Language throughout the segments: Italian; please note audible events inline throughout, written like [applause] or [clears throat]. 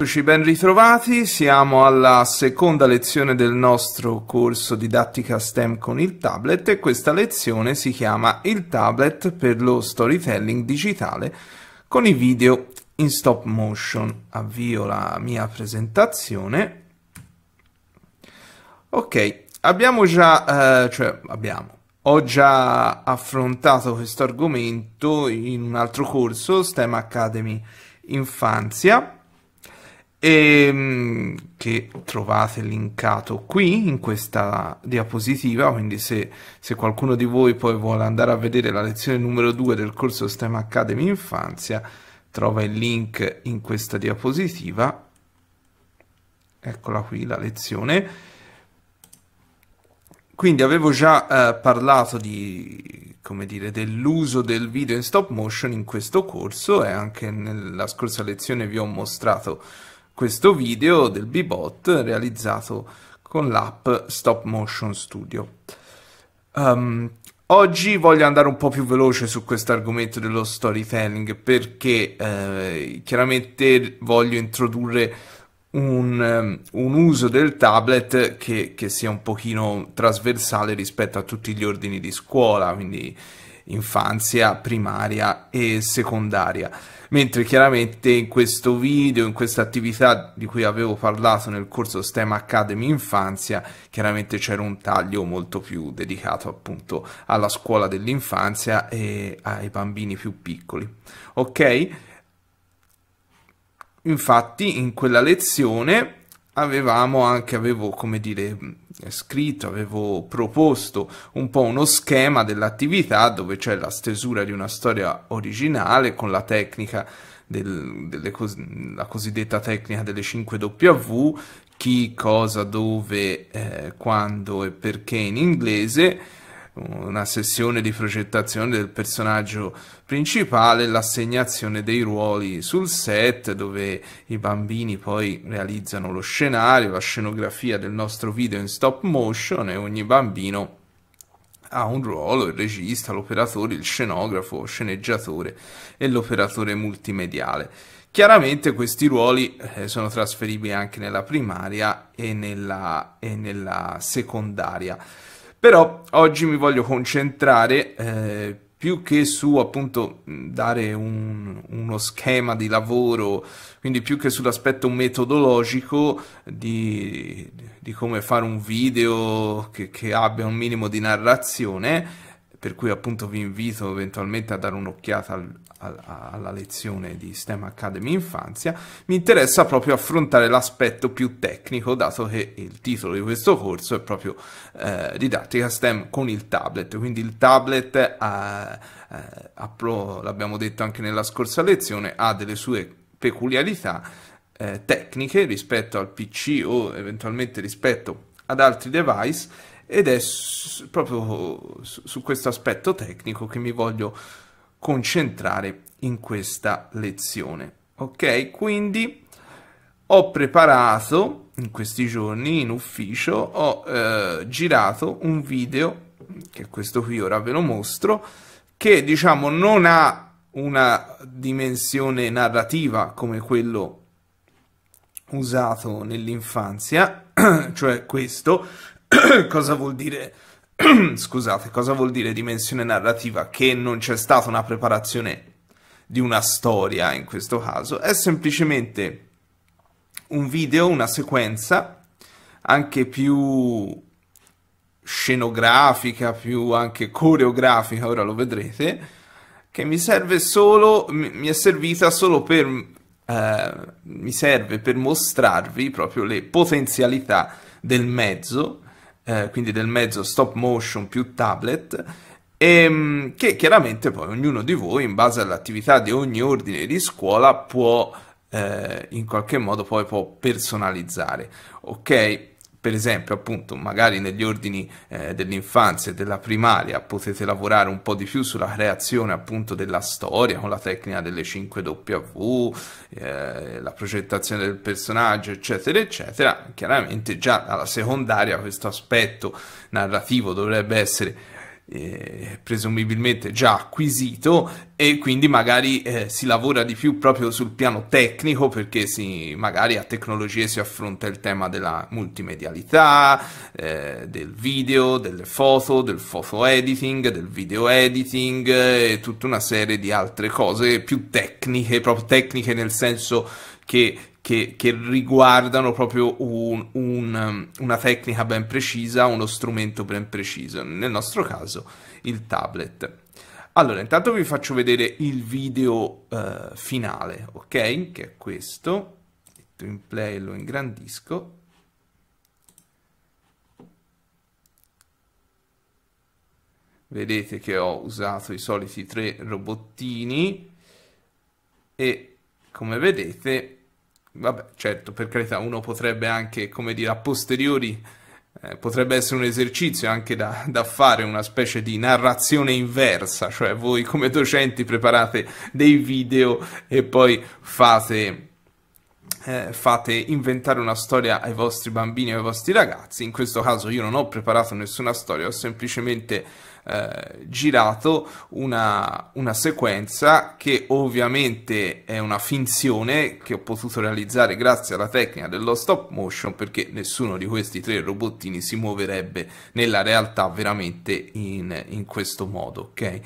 Eccoci ben ritrovati, siamo alla seconda lezione del nostro corso didattica STEM con il tablet e questa lezione si chiama Il tablet per lo storytelling digitale con i video in stop motion. Avvio la mia presentazione. Ok, abbiamo già, eh, cioè abbiamo, ho già affrontato questo argomento in un altro corso, STEM Academy Infanzia e, ehm, che trovate linkato qui in questa diapositiva, quindi se, se, qualcuno di voi poi vuole andare a vedere la lezione numero 2 del corso STEM Academy Infanzia, trova il link in questa diapositiva, eccola qui la lezione. Quindi avevo già eh, parlato di, come dire, dell'uso del video in stop motion in questo corso e anche nella scorsa lezione vi ho mostrato questo video del Bebot realizzato con l'app Stop Motion Studio. Um, Oggi voglio andare un po' più veloce su questo argomento dello storytelling perché eh, chiaramente voglio introdurre un, ehm, un uso del tablet che, che, sia un pochino trasversale rispetto a tutti gli ordini di scuola, quindi infanzia, primaria e secondaria. Mentre chiaramente in questo video, in questa attività di cui avevo parlato nel corso STEM Academy Infanzia, chiaramente c'era un taglio molto più dedicato appunto alla scuola dell'infanzia e ai bambini più piccoli. Ok? Infatti in quella lezione avevamo anche, avevo come dire, scritto, avevo proposto un po' uno schema dell'attività dove c'è la stesura di una storia originale con la tecnica del, cos la cosiddetta tecnica delle 5W, chi, cosa, dove, eh, quando e perché in inglese, una sessione di progettazione del personaggio principale l'assegnazione dei ruoli sul set dove i bambini poi realizzano lo scenario, la scenografia del nostro video in stop motion e ogni bambino ha un ruolo, il regista, l'operatore, il scenografo, sceneggiatore e l'operatore multimediale. Chiaramente questi ruoli eh, sono trasferibili anche nella primaria e nella, e nella, secondaria. Però oggi mi voglio concentrare eh, più che su appunto dare un, uno schema di lavoro, quindi più che sull'aspetto metodologico di, di, come fare un video che, che abbia un minimo di narrazione, per cui appunto vi invito eventualmente a dare un'occhiata al, al, alla lezione di STEM Academy Infanzia, mi interessa proprio affrontare l'aspetto più tecnico, dato che il titolo di questo corso è proprio eh, didattica STEM con il tablet, quindi il tablet, eh, eh l'abbiamo detto anche nella scorsa lezione, ha delle sue peculiarità eh, tecniche rispetto al PC o eventualmente rispetto ad altri device ed è proprio su, su questo aspetto tecnico che mi voglio concentrare in questa lezione. Ok, quindi ho preparato in questi giorni in ufficio, ho eh, girato un video, che è questo qui, ora ve lo mostro, che diciamo non ha una dimensione narrativa come quello usato nell'infanzia, [clears throat] cioè questo, [coughs] cosa vuol dire [coughs] scusate, cosa vuol dire dimensione narrativa? Che non c'è stata una preparazione di una storia in questo caso, è semplicemente un video, una sequenza anche più scenografica, più anche coreografica, ora lo vedrete, che mi serve solo, mi è servita solo per, eh, mi serve per mostrarvi proprio le potenzialità del mezzo, eh, quindi del mezzo stop motion più tablet, e, ehm, che chiaramente poi ognuno di voi, in base all'attività di ogni ordine di scuola, può eh, in qualche modo poi può personalizzare. Ok, per esempio, appunto, magari negli ordini eh, dell'infanzia e della primaria potete lavorare un po' di più sulla creazione appunto della storia con la tecnica delle 5W, eh, la progettazione del personaggio, eccetera, eccetera. Chiaramente già alla secondaria questo aspetto narrativo dovrebbe essere eh, presumibilmente già acquisito e quindi magari eh, si lavora di più proprio sul piano tecnico perché si, magari a tecnologie si affronta il tema della multimedialità, eh, del video, delle foto, del photo editing, del video editing e tutta una serie di altre cose più tecniche, proprio tecniche nel senso che che, che riguardano proprio un, un, um, una tecnica ben precisa, uno strumento ben preciso, nel nostro caso il tablet. Allora, intanto vi faccio vedere il video eh, finale, ok? Che è questo. Metto in play e lo ingrandisco. Vedete che ho usato i soliti tre robottini e come vedete Vabbè, certo, per carità, uno potrebbe anche, come dire, a posteriori, eh, potrebbe essere un esercizio anche da, da, fare, una specie di narrazione inversa, cioè voi come docenti preparate dei video e poi fate, eh, fate inventare una storia ai vostri bambini o ai vostri ragazzi. In questo caso io non ho preparato nessuna storia, ho semplicemente eh, girato una, una, sequenza che ovviamente è una finzione che ho potuto realizzare grazie alla tecnica dello stop motion perché nessuno di questi tre robottini si muoverebbe nella realtà veramente in, in questo modo, ok?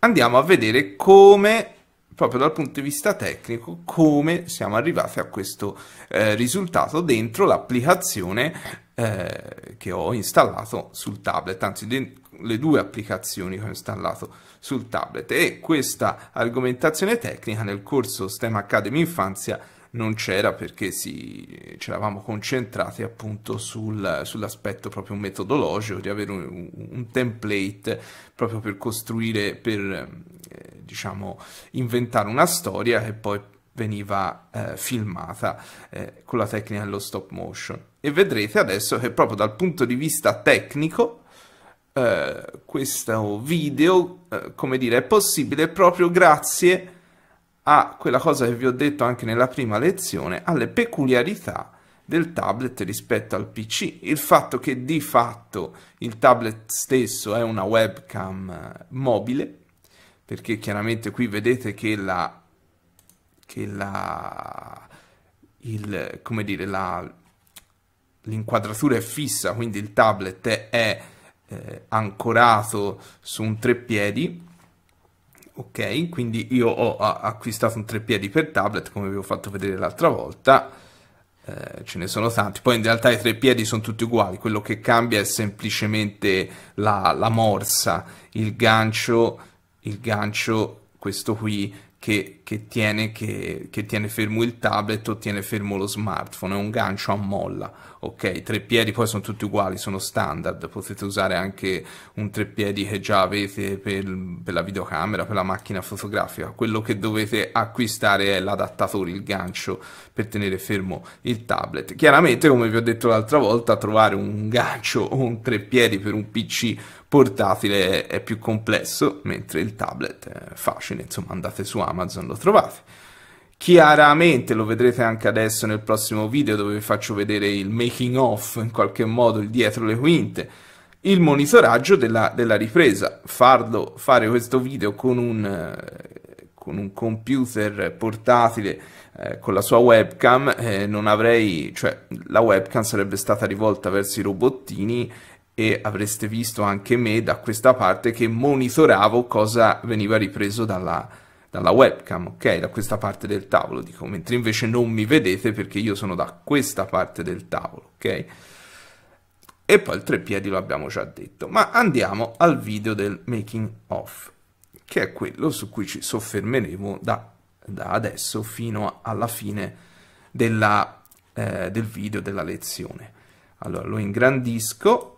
Andiamo a vedere come proprio dal punto di vista tecnico come siamo arrivati a questo eh, risultato dentro l'applicazione eh, che ho installato sul tablet, anzi le, le due applicazioni che ho installato sul tablet e questa argomentazione tecnica nel corso STEM Academy Infanzia non c'era perché si, ci eravamo concentrati appunto sul, sull'aspetto proprio metodologico di avere un, un, template proprio per costruire, per eh, diciamo inventare una storia che poi veniva eh, filmata eh, con la tecnica dello stop motion e vedrete adesso che proprio dal punto di vista tecnico eh, questo video, eh, come dire, è possibile proprio grazie a quella cosa che vi ho detto anche nella prima lezione, alle peculiarità del tablet rispetto al PC. Il fatto che di fatto il tablet stesso è una webcam eh, mobile, perché chiaramente qui vedete che la... Che la il, come dire, la, l'inquadratura è fissa, quindi il tablet è eh, ancorato su un treppiedi, ok? Quindi io ho acquistato un treppiedi per tablet, come vi ho fatto vedere l'altra volta, eh, ce ne sono tanti, poi in realtà i treppiedi sono tutti uguali, quello che cambia è semplicemente la, la morsa, il gancio, il gancio, questo qui, che che tiene, che, che tiene, fermo il tablet o tiene fermo lo smartphone, è un gancio a molla, ok? Tre piedi poi sono tutti uguali, sono standard, potete usare anche un tre piedi che già avete per, per la videocamera, per la macchina fotografica, quello che dovete acquistare è l'adattatore, il gancio per tenere fermo il tablet. Chiaramente, come vi ho detto l'altra volta, trovare un gancio o un tre piedi per un PC portatile è più complesso, mentre il tablet è facile, insomma andate su Amazon, lo trovate. Chiaramente lo vedrete anche adesso nel prossimo video dove vi faccio vedere il making off, in qualche modo il dietro le quinte, il monitoraggio della, della ripresa. Farlo, fare questo video con un, eh, con un computer portatile eh, con la sua webcam, eh, non avrei, cioè la webcam sarebbe stata rivolta verso i robottini e avreste visto anche me da questa parte che monitoravo cosa veniva ripreso dalla, dalla webcam, ok? Da questa parte del tavolo, dico, mentre invece non mi vedete perché io sono da questa parte del tavolo, ok? E poi il treppiedi lo abbiamo già detto, ma andiamo al video del making off, che è quello su cui ci soffermeremo da, da adesso fino alla fine della, eh, del video della lezione. Allora lo ingrandisco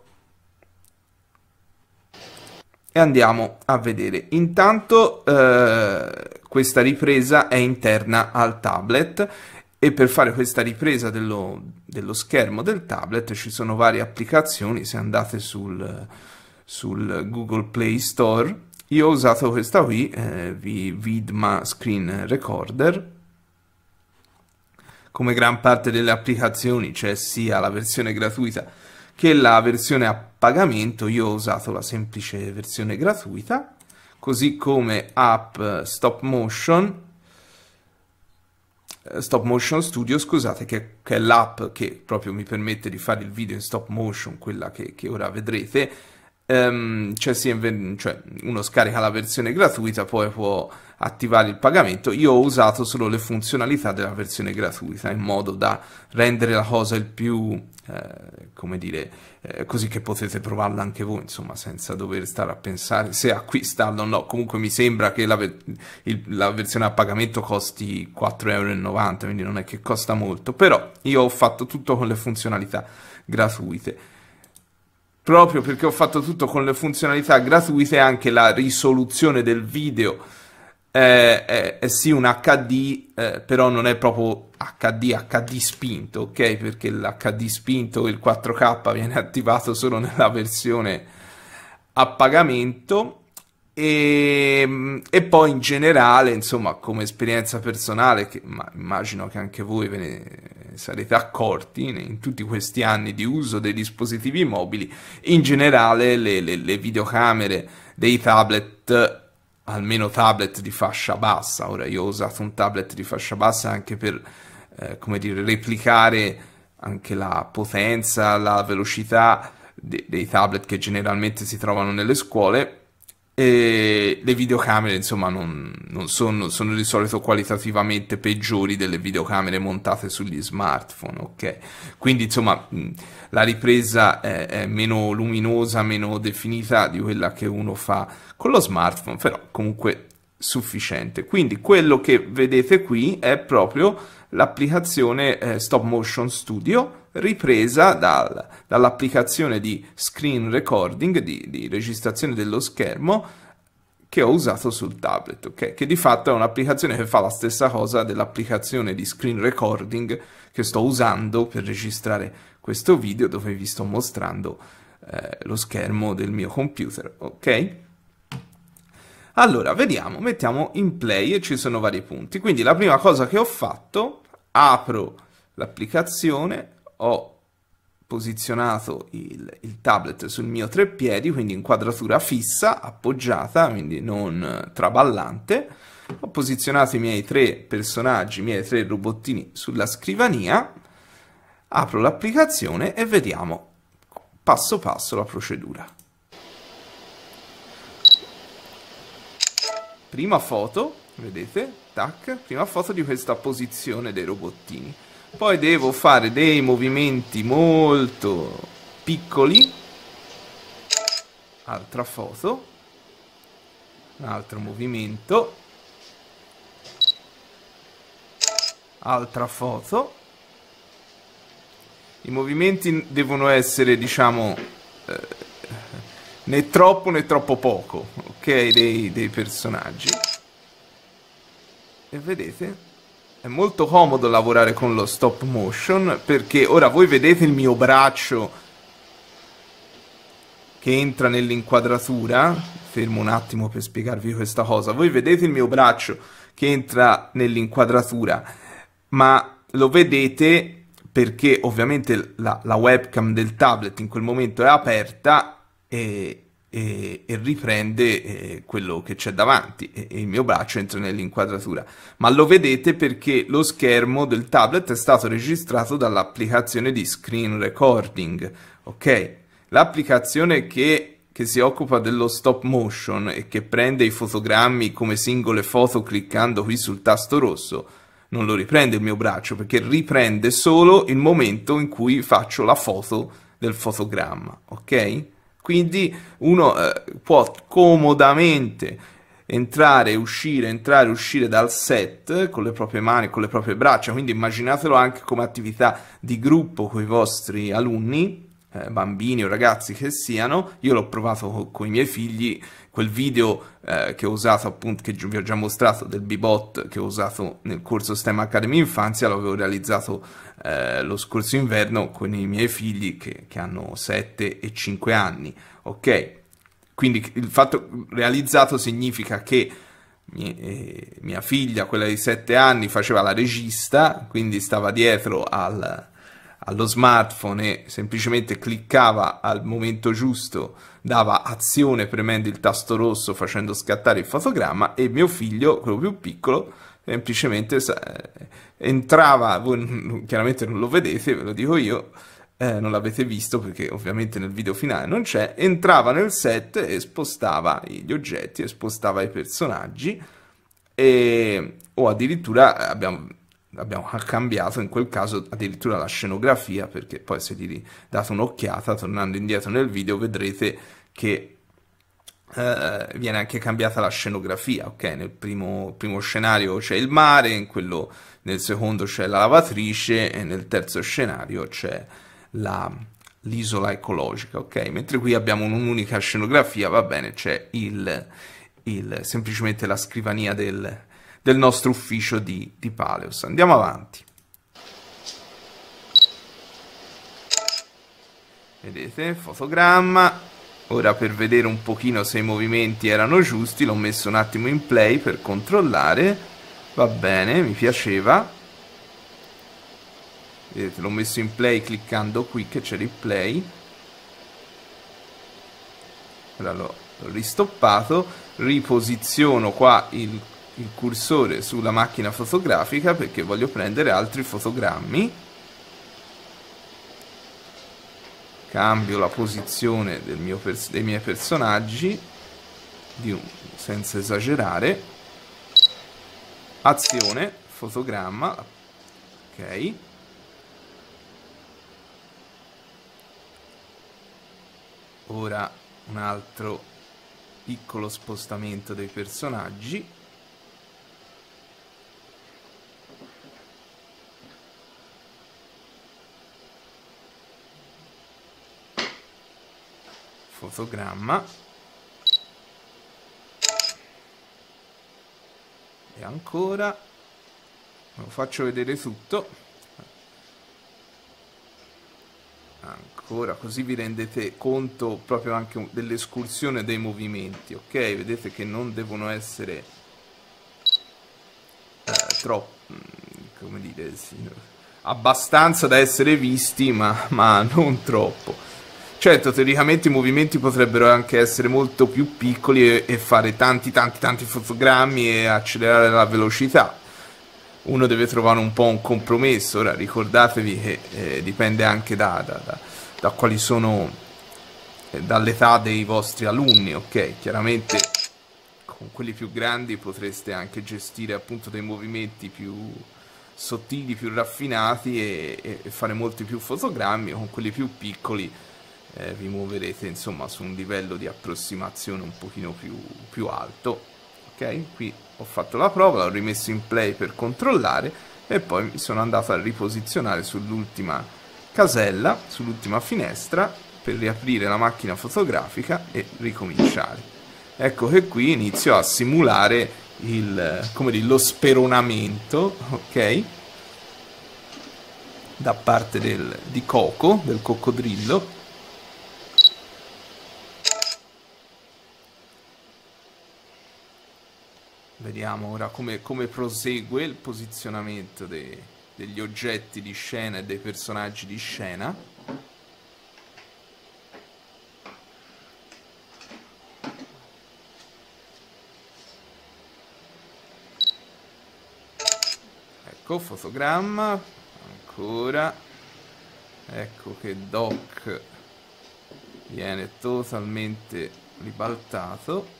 e andiamo a vedere. Intanto eh, questa ripresa è interna al tablet e per fare questa ripresa dello, dello schermo del tablet ci sono varie applicazioni, se andate sul, sul Google Play Store, io ho usato questa qui, eh, Vidma Screen Recorder, come gran parte delle applicazioni c'è cioè sia la versione gratuita che la versione a pagamento, io ho usato la semplice versione gratuita, così come app Stop Motion, eh, Stop Motion Studio, scusate, che, che è l'app che proprio mi permette di fare il video in stop motion, quella che, che ora vedrete, ehm, cioè, inven- cioè uno scarica la versione gratuita, poi può attivare il pagamento. Io ho usato solo le funzionalità della versione gratuita in modo da rendere la cosa il più, eh, come dire, eh, così che potete provarla anche voi, insomma, senza dover stare a pensare se acquistarla o no. Comunque mi sembra che la, ver- il, la versione a pagamento costi 4,90 euro, quindi non è che costa molto, però io ho fatto tutto con le funzionalità gratuite proprio perché ho fatto tutto con le funzionalità gratuite, anche la risoluzione del video eh, è, è, sì un HD, eh, però non è proprio HD, HD spinto, ok? Perché l'HD spinto, il 4K, viene attivato solo nella versione a pagamento. E, ehm, e, poi in generale, insomma, come esperienza personale, che immagino che anche voi ve ne, sarete accorti in tutti questi anni di uso dei dispositivi mobili, in generale le, le, le videocamere dei tablet almeno tablet di fascia bassa. Ora io ho usato un tablet di fascia bassa anche per, eh, come dire, replicare anche la potenza, la velocità de dei tablet che generalmente si trovano nelle scuole e le videocamere, insomma, non, non sono, sono, di solito qualitativamente peggiori delle videocamere montate sugli smartphone, ok? Quindi, insomma, la ripresa è, è meno luminosa, meno definita di quella che uno fa con lo smartphone, però comunque sufficiente. Quindi quello che vedete qui è proprio l'applicazione eh, Stop Motion Studio ripresa dal, dall'applicazione di screen recording, di, di, registrazione dello schermo, che ho usato sul tablet, okay? che di fatto è un'applicazione che fa la stessa cosa dell'applicazione di screen recording che sto usando per registrare questo video dove vi sto mostrando eh, lo schermo del mio computer, ok? Allora, vediamo, mettiamo in play e ci sono vari punti. Quindi la prima cosa che ho fatto, apro l'applicazione, ho posizionato il, il, tablet sul mio tre piedi, quindi inquadratura fissa, appoggiata, quindi non eh, traballante. Ho posizionato i miei tre personaggi, i miei tre robottini sulla scrivania, apro l'applicazione e vediamo passo passo la procedura. Prima foto, vedete, tac, prima foto di questa posizione dei robottini poi devo fare dei movimenti molto piccoli altra foto un altro movimento altra foto i movimenti devono essere diciamo eh, né troppo né troppo poco ok dei, dei personaggi e vedete è molto comodo lavorare con lo stop motion perché ora voi vedete il mio braccio che entra nell'inquadratura. Fermo un attimo per spiegarvi questa cosa. Voi vedete il mio braccio che entra nell'inquadratura, ma lo vedete perché ovviamente la, la, webcam del tablet in quel momento è aperta e, e, e riprende eh, quello che c'è davanti e, e il mio braccio entra nell'inquadratura. Ma lo vedete perché lo schermo del tablet è stato registrato dall'applicazione di screen recording, ok? L'applicazione che che si occupa dello stop motion e che prende i fotogrammi come singole foto cliccando qui sul tasto rosso, non lo riprende il mio braccio perché riprende solo il momento in cui faccio la foto del fotogramma, ok? Quindi uno eh, può comodamente entrare, uscire, entrare, uscire dal set con le proprie mani, con le proprie braccia, quindi immaginatelo anche come attività di gruppo con i vostri alunni eh, bambini o ragazzi che siano, io l'ho provato co con i miei figli, quel video eh, che ho usato appunto, che vi ho già mostrato del bebot che ho usato nel corso STEM Academy Infanzia, l'avevo realizzato eh, lo scorso inverno con i miei figli che, che hanno 7 e 5 anni, ok? Quindi il fatto realizzato significa che eh, mia figlia, quella di 7 anni, faceva la regista, quindi stava dietro al, allo smartphone e semplicemente cliccava al momento giusto, dava azione premendo il tasto rosso facendo scattare il fotogramma e mio figlio, quello più piccolo, semplicemente eh, entrava, voi chiaramente non lo vedete, ve lo dico io, eh, non l'avete visto perché ovviamente nel video finale non c'è, entrava nel set e spostava gli oggetti e spostava i personaggi e, o addirittura abbiamo abbiamo cambiato in quel caso addirittura la scenografia perché poi se gli date un'occhiata tornando indietro nel video vedrete che eh, viene anche cambiata la scenografia ok nel primo, primo scenario c'è il mare in quello, nel secondo c'è la lavatrice e nel terzo scenario c'è l'isola ecologica ok mentre qui abbiamo un'unica scenografia va bene c'è il, il semplicemente la scrivania del del nostro ufficio di, di Paleos. Andiamo avanti. Vedete, fotogramma. Ora per vedere un pochino se i movimenti erano giusti, l'ho messo un attimo in play per controllare. Va bene, mi piaceva. Vedete, l'ho messo in play cliccando qui che c'è il play. Ora l'ho ristoppato, riposiziono qua il il cursore sulla macchina fotografica perché voglio prendere altri fotogrammi cambio la posizione pers dei miei personaggi un, senza esagerare azione fotogramma ok ora un altro piccolo spostamento dei personaggi fotogramma e ancora lo faccio vedere tutto ancora così vi rendete conto proprio anche dell'escursione dei movimenti ok vedete che non devono essere eh, troppo mm, come dire sì, abbastanza da essere visti ma, ma non troppo Certo, teoricamente i movimenti potrebbero anche essere molto più piccoli e, e fare tanti tanti tanti fotogrammi e accelerare la velocità. Uno deve trovare un po' un compromesso, ora ricordatevi che eh, dipende anche da, da, da, da quali sono, eh, dall'età dei vostri alunni, ok? Chiaramente con quelli più grandi potreste anche gestire appunto dei movimenti più sottili, più raffinati e, e fare molti più fotogrammi, con quelli più piccoli eh, vi muoverete insomma su un livello di approssimazione un pochino più, più alto ok qui ho fatto la prova l'ho rimesso in play per controllare e poi mi sono andato a riposizionare sull'ultima casella sull'ultima finestra per riaprire la macchina fotografica e ricominciare ecco che qui inizio a simulare il, come dire, lo speronamento ok da parte del, di Coco, del coccodrillo Vediamo ora come, come prosegue il posizionamento dei, degli oggetti di scena e dei personaggi di scena. Ecco, fotogramma, ancora. Ecco che Doc viene totalmente ribaltato.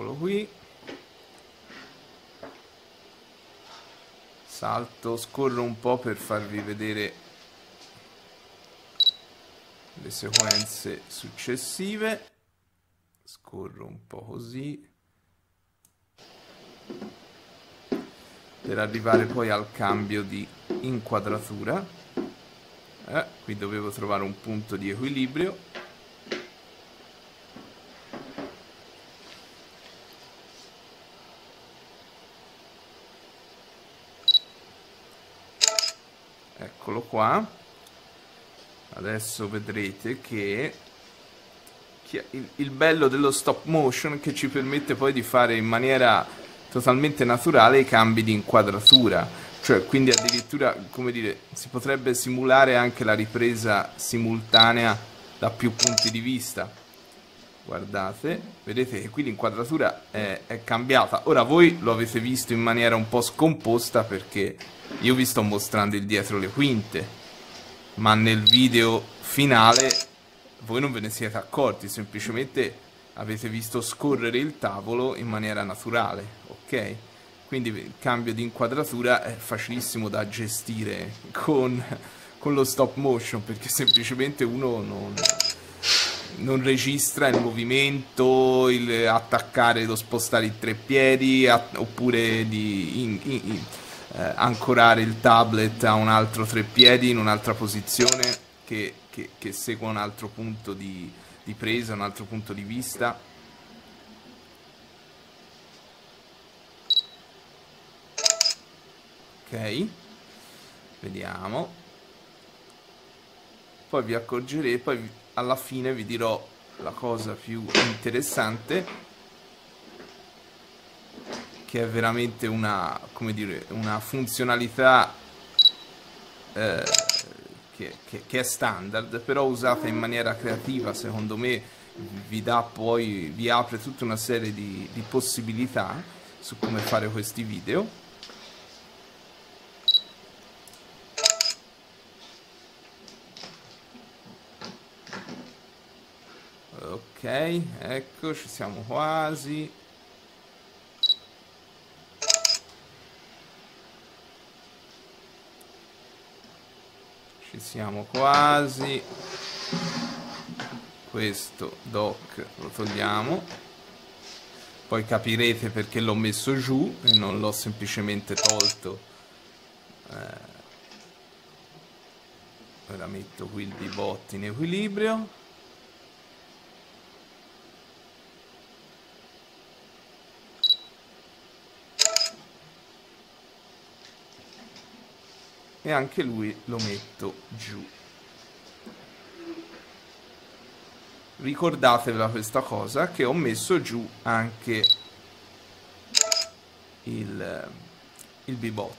eccolo qui salto scorro un po' per farvi vedere le sequenze successive scorro un po' così per arrivare poi al cambio di inquadratura eh, qui dovevo trovare un punto di equilibrio qua adesso vedrete che il bello dello stop motion che ci permette poi di fare in maniera totalmente naturale i cambi di inquadratura cioè quindi addirittura come dire si potrebbe simulare anche la ripresa simultanea da più punti di vista guardate, vedete che qui l'inquadratura è, è, cambiata. Ora voi lo avete visto in maniera un po' scomposta perché io vi sto mostrando il dietro le quinte, ma nel video finale voi non ve ne siete accorti, semplicemente avete visto scorrere il tavolo in maniera naturale, ok? Quindi il cambio di inquadratura è facilissimo da gestire con, con lo stop motion perché semplicemente uno non non registra il movimento, il attaccare, lo spostare i tre piedi, a, oppure di in, in, in, eh, ancorare il tablet a un altro tre piedi in un'altra posizione che, che, che segua un altro punto di, di presa, un altro punto di vista. Ok, vediamo. Poi vi accorgerete, poi vi alla fine vi dirò la cosa più interessante che è veramente una, come dire, una funzionalità eh, che, che, che, è standard, però usata in maniera creativa, secondo me, vi dà poi, vi apre tutta una serie di, di possibilità su come fare questi video. Ok, ecco, ci siamo quasi. Ci siamo quasi. Questo doc lo togliamo. Poi capirete perché l'ho messo giù e non l'ho semplicemente tolto. Eh, la metto qui il bot in equilibrio. e anche lui lo metto giù ricordatevela questa cosa che ho messo giù anche il, il bibot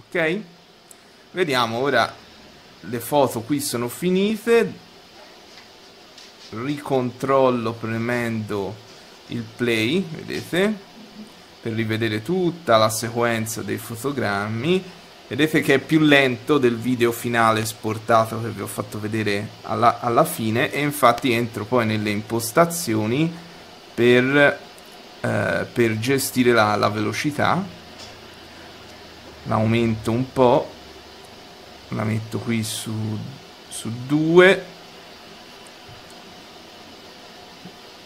ok vediamo ora le foto qui sono finite ricontrollo premendo il play vedete per rivedere tutta la sequenza dei fotogrammi Vedete che è più lento del video finale esportato che vi ho fatto vedere alla, alla fine e infatti entro poi nelle impostazioni per, eh, per gestire la, la velocità. L'aumento un po', la metto qui su, 2,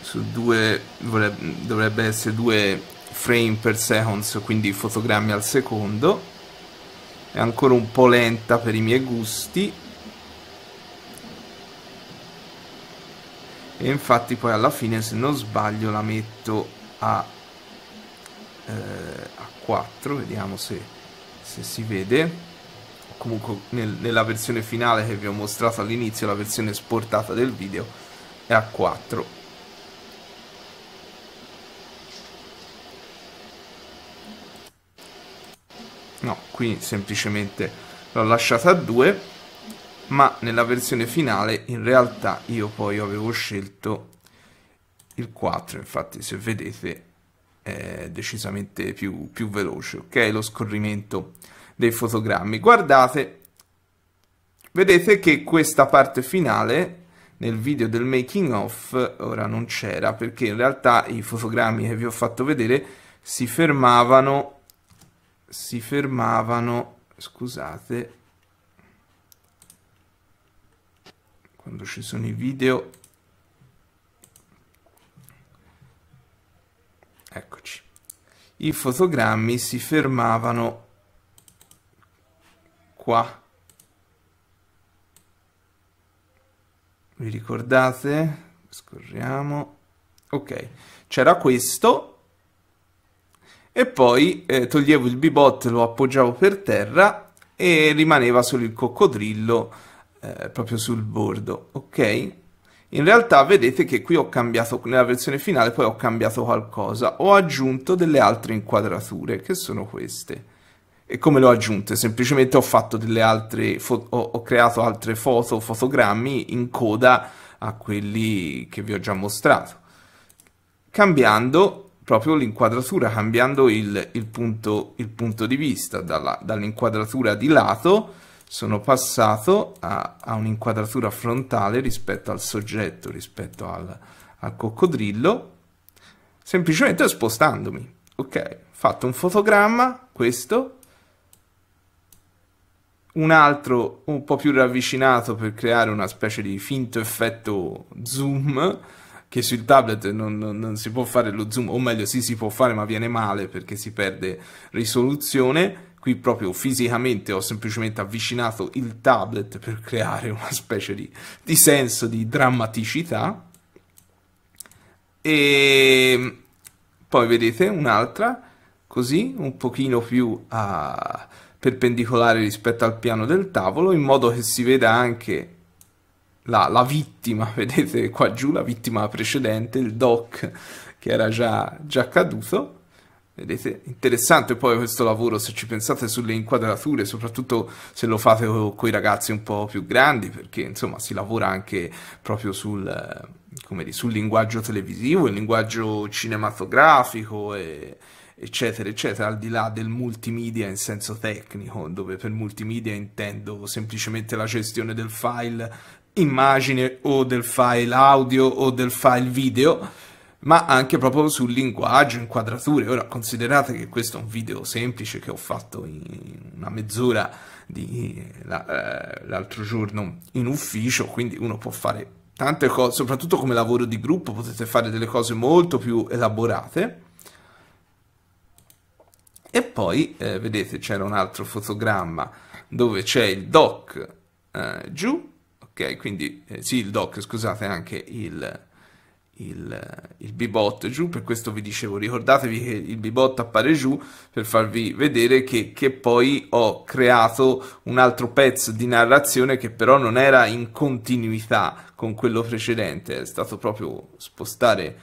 su 2 dovrebbe essere 2 frame per seconds, quindi fotogrammi al secondo è ancora un po' lenta per i miei gusti e infatti poi alla fine se non sbaglio la metto a, eh, a 4 vediamo se, se si vede comunque nel, nella versione finale che vi ho mostrato all'inizio la versione esportata del video è a 4 no qui semplicemente l'ho lasciata a 2 ma nella versione finale in realtà io poi avevo scelto il 4 infatti se vedete è decisamente più, più veloce ok lo scorrimento dei fotogrammi guardate vedete che questa parte finale nel video del making of ora non c'era perché in realtà i fotogrammi che vi ho fatto vedere si fermavano si fermavano, scusate, quando ci sono i video, eccoci, i fotogrammi si fermavano qua. Vi ricordate? Scorriamo. Ok, c'era questo e poi eh, toglievo il bibot, lo appoggiavo per terra e rimaneva solo il coccodrillo eh, proprio sul bordo, ok? In realtà vedete che qui ho cambiato, nella versione finale poi ho cambiato qualcosa, ho aggiunto delle altre inquadrature, che sono queste. E come l'ho aggiunto? Semplicemente ho fatto delle altre, ho, ho creato altre foto, fotogrammi in coda a quelli che vi ho già mostrato. Cambiando proprio l'inquadratura, cambiando il, il, punto, il punto di vista dall'inquadratura di lato sono passato a, a un'inquadratura frontale rispetto al soggetto, rispetto al, al coccodrillo, semplicemente spostandomi. Ok, fatto un fotogramma, questo, un altro un po' più ravvicinato per creare una specie di finto effetto zoom, che sul tablet non, non, non, si può fare lo zoom, o meglio sì si può fare ma viene male perché si perde risoluzione. Qui proprio fisicamente ho semplicemente avvicinato il tablet per creare una specie di, di senso di drammaticità. E poi vedete un'altra, così, un pochino più a ah, perpendicolare rispetto al piano del tavolo, in modo che si veda anche la, la, vittima, [laughs] vedete qua giù, la vittima precedente, il doc che era già, già caduto. Vedete, interessante poi questo lavoro se ci pensate sulle inquadrature, soprattutto se lo fate con i ragazzi un po' più grandi, perché insomma si lavora anche proprio sul, dire, sul linguaggio televisivo, il linguaggio cinematografico e, eccetera, eccetera, al di là del multimedia in senso tecnico, dove per multimedia intendo semplicemente la gestione del file immagine o del file audio o del file video, ma anche proprio sul linguaggio, inquadrature. Ora considerate che questo è un video semplice che ho fatto in una mezz'ora eh, l'altro giorno in ufficio, quindi uno può fare tante cose, soprattutto come lavoro di gruppo potete fare delle cose molto più elaborate. E poi eh, vedete c'era un altro fotogramma dove c'è il doc eh, giù Ok, quindi eh, sì, il doc, scusate, anche il, il, eh, il bibot giù, per questo vi dicevo, ricordatevi che il bibot appare giù per farvi vedere che, che, poi ho creato un altro pezzo di narrazione che però non era in continuità con quello precedente, è stato proprio spostare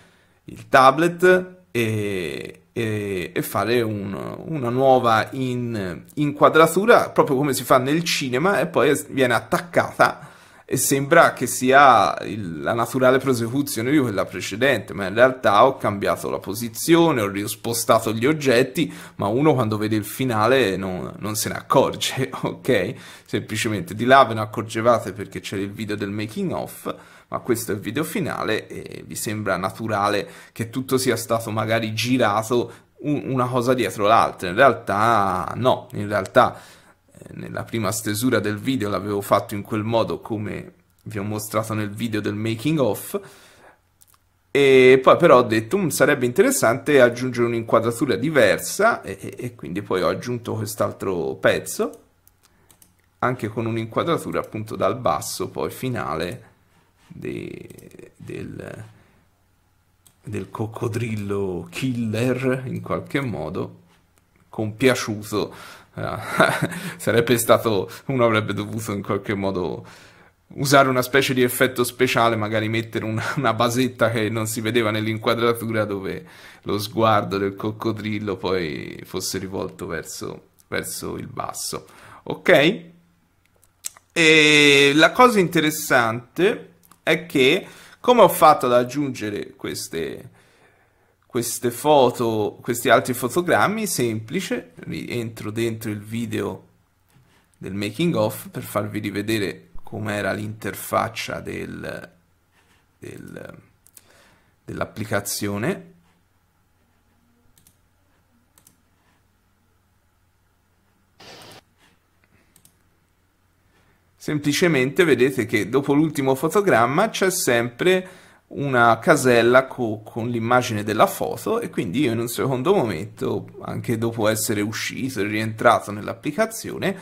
il tablet e, e, fare un, una nuova in, inquadratura, proprio come si fa nel cinema, e poi viene attaccata e sembra che sia il, la naturale prosecuzione di quella precedente, ma in realtà ho cambiato la posizione, ho rispostato gli oggetti, ma uno quando vede il finale non, non se ne accorge, [laughs] ok? Semplicemente di là ve ne accorgevate perché c'era il video del making off, ma questo è il video finale e vi sembra naturale che tutto sia stato magari girato una cosa dietro l'altra, in realtà no, in realtà nella prima stesura del video l'avevo fatto in quel modo come vi ho mostrato nel video del making of e poi però ho detto mm, sarebbe interessante aggiungere un'inquadratura diversa e, e quindi poi ho aggiunto quest'altro pezzo anche con un'inquadratura appunto dal basso poi finale de, del, del coccodrillo killer in qualche modo compiaciuto. Eh, [laughs] sarebbe stato. Uno avrebbe dovuto in qualche modo usare una specie di effetto speciale, magari mettere una, una, basetta che non si vedeva nell'inquadratura dove lo sguardo del coccodrillo poi fosse rivolto verso, verso il basso. Ok? E la cosa interessante è che come ho fatto ad aggiungere queste, queste foto, questi altri fotogrammi semplice, entro dentro il video del making of per farvi rivedere com'era l'interfaccia del, del, dell'applicazione. Semplicemente vedete che dopo l'ultimo fotogramma c'è sempre una casella co con l'immagine della foto e quindi io in un secondo momento, anche dopo essere uscito e rientrato nell'applicazione,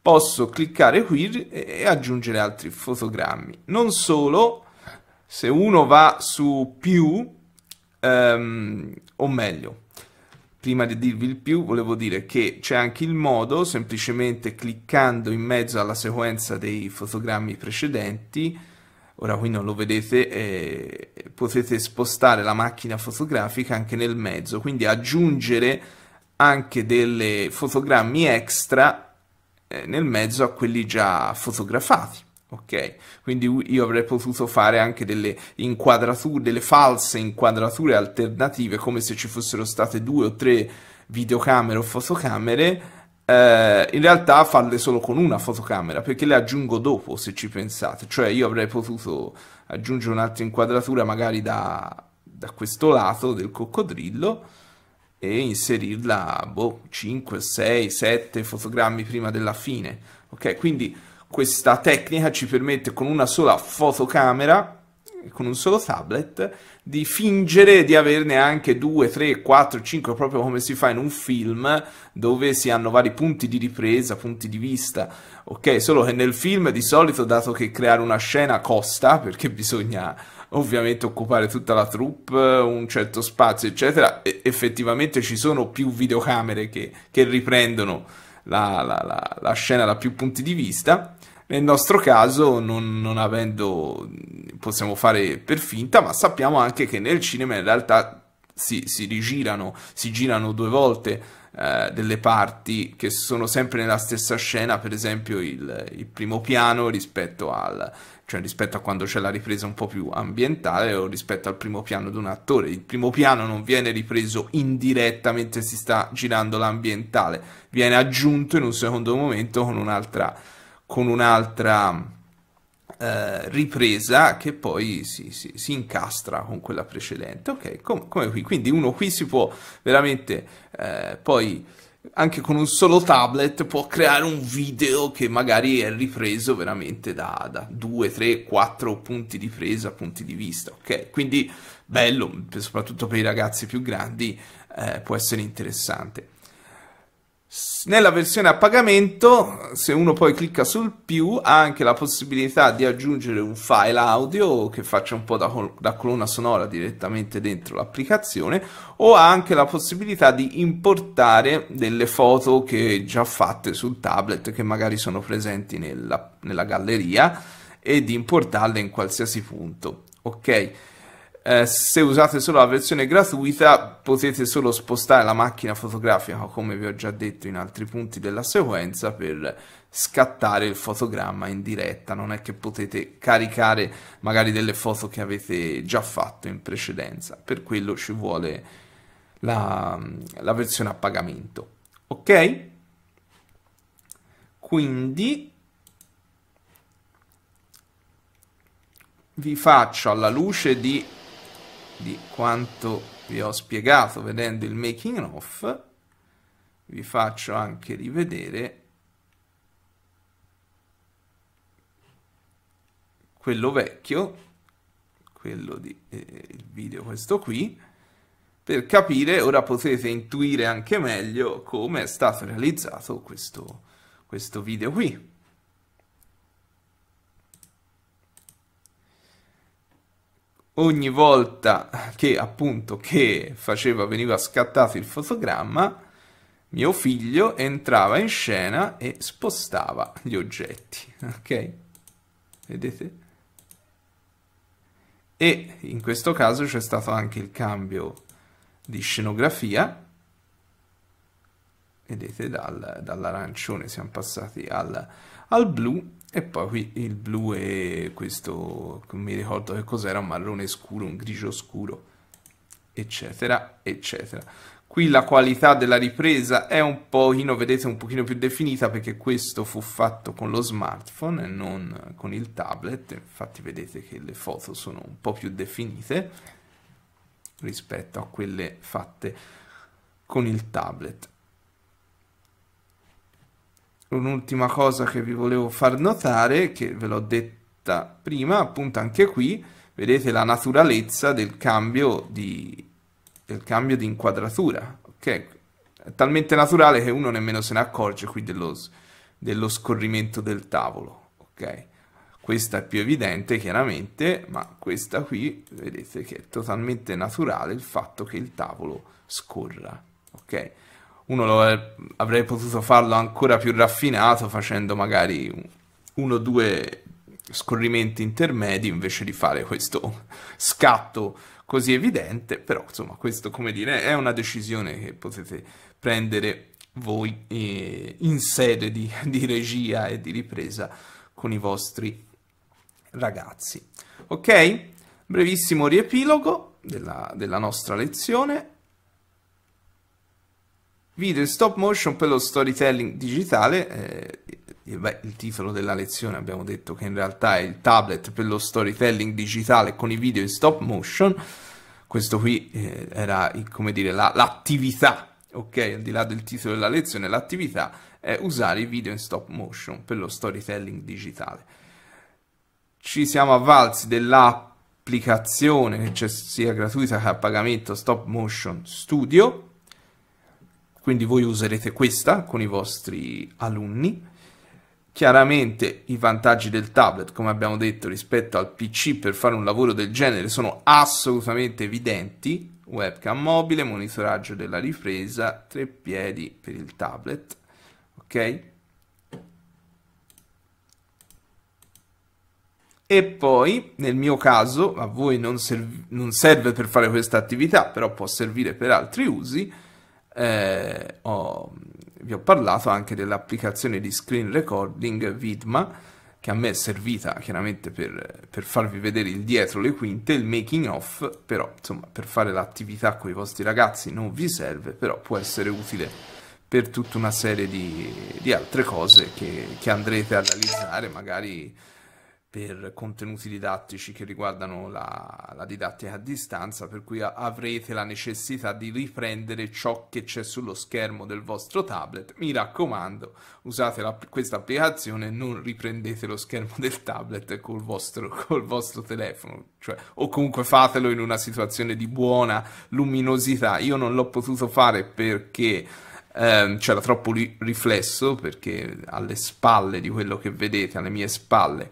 posso cliccare qui e aggiungere altri fotogrammi. Non solo, se uno va su più, ehm, o meglio, prima di dirvi il più volevo dire che c'è anche il modo, semplicemente cliccando in mezzo alla sequenza dei fotogrammi precedenti, ora qui non lo vedete, eh, potete spostare la macchina fotografica anche nel mezzo, quindi aggiungere anche dei fotogrammi extra eh, nel mezzo a quelli già fotografati. Ok, quindi io avrei potuto fare anche delle inquadrature, delle false inquadrature alternative, come se ci fossero state due o tre videocamere o fotocamere eh, in realtà farle solo con una fotocamera, perché le aggiungo dopo, se ci pensate. Cioè io avrei potuto aggiungere un'altra inquadratura magari da, da questo lato del coccodrillo e inserirla, boh, 5, 6, 7 fotogrammi prima della fine. Ok, quindi questa tecnica ci permette con una sola fotocamera, con un solo tablet, di fingere di averne anche 2, 3, 4, 5, proprio come si fa in un film dove si hanno vari punti di ripresa, punti di vista. Ok, solo che nel film di solito, dato che creare una scena costa, perché bisogna ovviamente occupare tutta la troupe, un certo spazio, eccetera, effettivamente ci sono più videocamere che, che riprendono la, la, la, la scena da più punti di vista nel nostro caso, non, non avendo, possiamo fare per finta, ma sappiamo anche che nel cinema in realtà si, si rigirano, si girano due volte eh, delle parti che sono sempre nella stessa scena, per esempio il, il primo piano rispetto al, cioè rispetto a quando c'è la ripresa un po' più ambientale o rispetto al primo piano di un attore. Il primo piano non viene ripreso indirettamente si sta girando l'ambientale, viene aggiunto in un secondo momento con un'altra con un'altra eh, ripresa che poi si, si, si, incastra con quella precedente. Ok, com come qui. Quindi uno qui si può veramente eh, poi anche con un solo tablet può creare un video che magari è ripreso veramente da, da 2, 3, 4 punti di presa, punti di vista, ok? Quindi bello, soprattutto per i ragazzi più grandi, eh, può essere interessante. Nella versione a pagamento, se uno poi clicca sul più, ha anche la possibilità di aggiungere un file audio che faccia un po' da, da colonna sonora direttamente dentro l'applicazione, o ha anche la possibilità di importare delle foto che già fatte sul tablet, che magari sono presenti nella, nella galleria, e di importarle in qualsiasi punto. Ok? Eh, se usate solo la versione gratuita potete solo spostare la macchina fotografica come vi ho già detto in altri punti della sequenza per scattare il fotogramma in diretta non è che potete caricare magari delle foto che avete già fatto in precedenza per quello ci vuole la, la versione a pagamento ok quindi vi faccio alla luce di di quanto vi ho spiegato vedendo il making off vi faccio anche rivedere quello vecchio quello di eh, il video questo qui per capire ora potete intuire anche meglio come è stato realizzato questo, questo video qui ogni volta che appunto che faceva veniva scattato il fotogramma mio figlio entrava in scena e spostava gli oggetti ok vedete e in questo caso c'è stato anche il cambio di scenografia vedete dal, dall'arancione siamo passati al, al blu e poi qui il blu e questo, non mi ricordo che cos'era, un marrone scuro, un grigio scuro, eccetera, eccetera. Qui la qualità della ripresa è un pochino, vedete, un pochino più definita perché questo fu fatto con lo smartphone e non con il tablet, infatti vedete che le foto sono un po' più definite rispetto a quelle fatte con il tablet. Un'ultima cosa che vi volevo far notare, che ve l'ho detta prima, appunto anche qui, vedete la naturalezza del cambio di, del cambio di inquadratura, ok? È talmente naturale che uno nemmeno se ne accorge qui dello, dello scorrimento del tavolo, ok? Questa è più evidente chiaramente, ma questa qui vedete che è totalmente naturale il fatto che il tavolo scorra, ok? uno lo, avrei potuto farlo ancora più raffinato facendo magari uno o due scorrimenti intermedi invece di fare questo scatto così evidente, però insomma questo come dire è una decisione che potete prendere voi eh, in sede di, di regia e di ripresa con i vostri ragazzi. Ok? Brevissimo riepilogo della, della nostra lezione video in stop motion per lo storytelling digitale. Eh, beh, il titolo della lezione abbiamo detto che in realtà è il tablet per lo storytelling digitale con i video in stop motion. Questo qui eh, era, come dire, l'attività, ok? Al di là del titolo della lezione, l'attività è usare i video in stop motion per lo storytelling digitale. Ci siamo avvalsi dell'applicazione, che sia gratuita che a pagamento, Stop Motion Studio, quindi voi userete questa con i vostri alunni. Chiaramente i vantaggi del tablet, come abbiamo detto, rispetto al PC per fare un lavoro del genere sono assolutamente evidenti. Webcam mobile, monitoraggio della ripresa, tre piedi per il tablet. Ok? E poi, nel mio caso, a voi non, serv non serve per fare questa attività, però può servire per altri usi, eh, ho, vi ho parlato anche dell'applicazione di screen recording Vidma che a me è servita chiaramente per, per, farvi vedere il dietro le quinte, il making off, però insomma per fare l'attività con i vostri ragazzi non vi serve, però può essere utile per tutta una serie di, di altre cose che, che andrete a realizzare magari per contenuti didattici che riguardano la, la didattica a distanza, per cui avrete la necessità di riprendere ciò che c'è sullo schermo del vostro tablet. Mi raccomando, usate la, questa applicazione, e non riprendete lo schermo del tablet col vostro, col vostro telefono, cioè, o comunque fatelo in una situazione di buona luminosità. Io non l'ho potuto fare perché ehm, c'era troppo riflesso perché alle spalle di quello che vedete, alle mie spalle,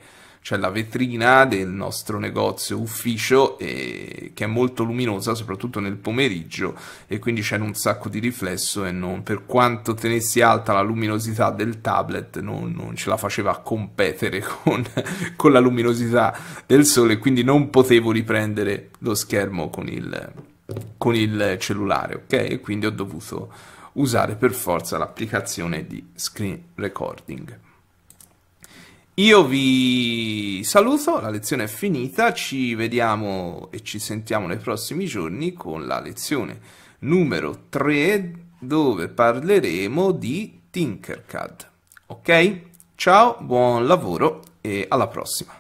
c'è cioè la vetrina del nostro negozio ufficio eh, che è molto luminosa soprattutto nel pomeriggio e quindi c'è un sacco di riflesso e non, per quanto tenessi alta la luminosità del tablet non, non ce la faceva competere [laughs] con, con, la luminosità del sole quindi non potevo riprendere lo schermo con il, con il cellulare ok e quindi ho dovuto usare per forza l'applicazione di screen recording io vi saluto, la lezione è finita, ci vediamo e ci sentiamo nei prossimi giorni con la lezione numero 3 dove parleremo di Tinkercad. Ok? Ciao, buon lavoro e alla prossima!